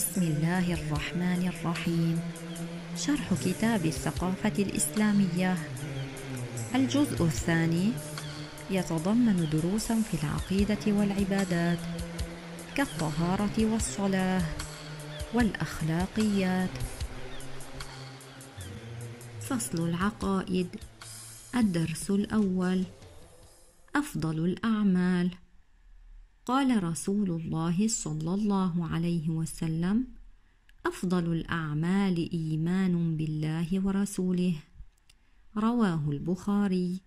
بسم الله الرحمن الرحيم شرح كتاب الثقافة الإسلامية الجزء الثاني يتضمن دروسا في العقيدة والعبادات كالطهارة والصلاة والأخلاقيات فصل العقائد الدرس الأول أفضل الأعمال قال رسول الله صلى الله عليه وسلم افضل الاعمال ايمان بالله ورسوله رواه البخاري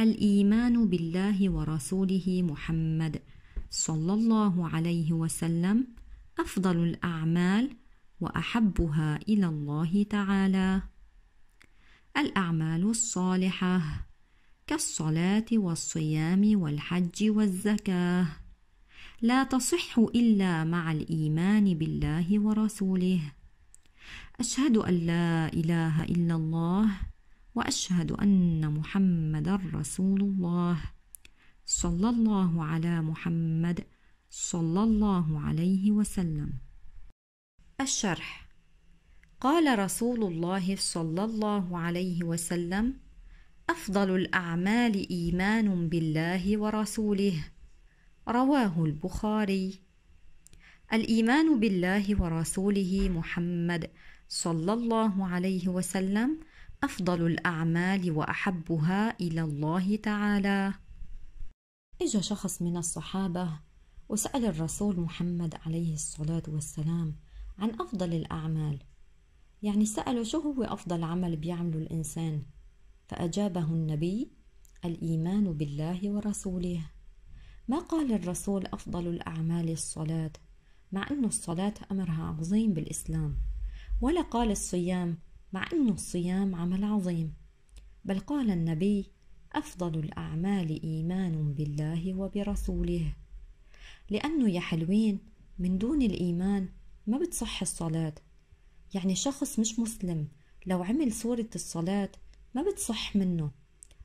الايمان بالله ورسوله محمد صلى الله عليه وسلم افضل الاعمال واحبها الى الله تعالى الاعمال الصالحه كالصلاة والصيام والحج والزكاة لا تصح إلا مع الإيمان بالله ورسوله أشهد أن لا إله إلا الله وأشهد أن محمدا رسول الله صلى الله على محمد صلى الله عليه وسلم الشرح قال رسول الله صلى الله عليه وسلم افضل الاعمال ايمان بالله ورسوله رواه البخاري الايمان بالله ورسوله محمد صلى الله عليه وسلم افضل الاعمال واحبها الى الله تعالى اجا شخص من الصحابه وسال الرسول محمد عليه الصلاه والسلام عن افضل الاعمال يعني ساله شو هو افضل عمل بيعمله الانسان فأجابه النبي الإيمان بالله ورسوله ما قال الرسول أفضل الأعمال الصلاة مع أن الصلاة أمرها عظيم بالإسلام ولا قال الصيام مع أن الصيام عمل عظيم بل قال النبي أفضل الأعمال إيمان بالله وبرسوله لأنه يا حلوين من دون الإيمان ما بتصح الصلاة يعني شخص مش مسلم لو عمل سورة الصلاة ما بتصح منه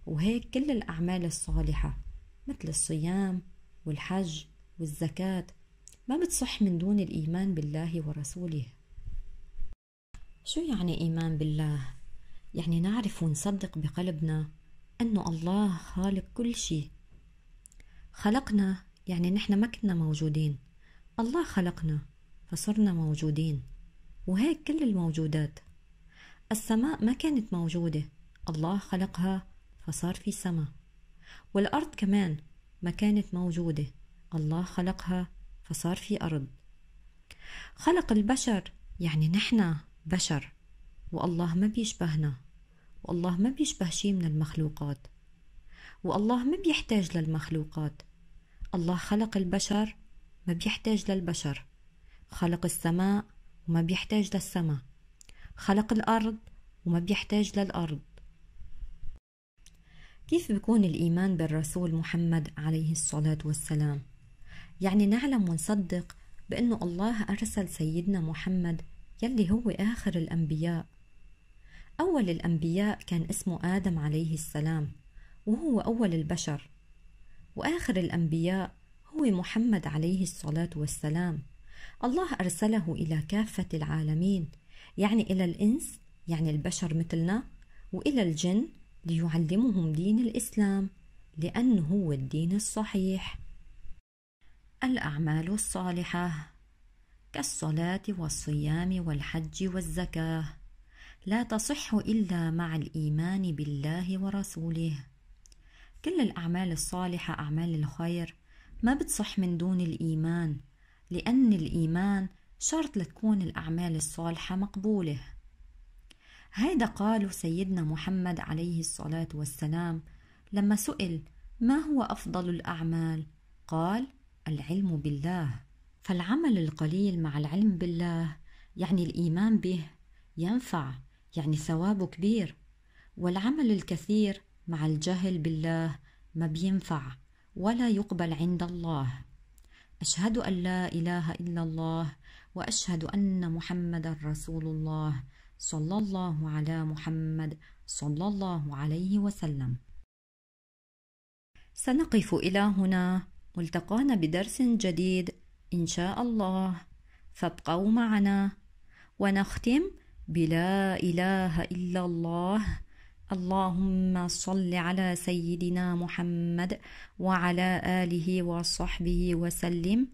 وهيك كل الأعمال الصالحة مثل الصيام والحج والزكاة ما بتصح من دون الإيمان بالله ورسوله شو يعني إيمان بالله؟ يعني نعرف ونصدق بقلبنا أنه الله خالق كل شيء خلقنا يعني نحن ما كنا موجودين الله خلقنا فصرنا موجودين وهيك كل الموجودات السماء ما كانت موجوده الله خلقها فصار في سما والأرض كمان ما كانت موجودة الله خلقها فصار في أرض خلق البشر يعني نحن بشر والله ما بيشبهنا والله ما بيشبه شي من المخلوقات والله ما بيحتاج للمخلوقات الله خلق البشر ما بيحتاج للبشر خلق السماء وما بيحتاج للسماء خلق الأرض وما بيحتاج للأرض كيف بيكون الإيمان بالرسول محمد عليه الصلاة والسلام؟ يعني نعلم ونصدق بأنه الله أرسل سيدنا محمد يلي هو آخر الأنبياء أول الأنبياء كان اسمه آدم عليه السلام وهو أول البشر وآخر الأنبياء هو محمد عليه الصلاة والسلام الله أرسله إلى كافة العالمين يعني إلى الإنس يعني البشر مثلنا وإلى الجن ليعلمهم دين الإسلام لأنه هو الدين الصحيح الأعمال الصالحة كالصلاة والصيام والحج والزكاة لا تصح إلا مع الإيمان بالله ورسوله كل الأعمال الصالحة أعمال الخير ما بتصح من دون الإيمان لأن الإيمان شرط لتكون الأعمال الصالحة مقبولة هيدا قاله سيدنا محمد عليه الصلاة والسلام لما سئل ما هو أفضل الأعمال؟ قال: العلم بالله. فالعمل القليل مع العلم بالله يعني الإيمان به ينفع يعني ثوابه كبير والعمل الكثير مع الجهل بالله ما بينفع ولا يقبل عند الله أشهد أن لا إله إلا الله وأشهد أن محمدا رسول الله صلى الله على محمد صلى الله عليه وسلم سنقف الى هنا ملتقانا بدرس جديد ان شاء الله فابقوا معنا ونختم بلا اله الا الله اللهم صل على سيدنا محمد وعلى اله وصحبه وسلم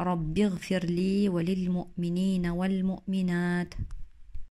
رب اغفر لي وللمؤمنين والمؤمنات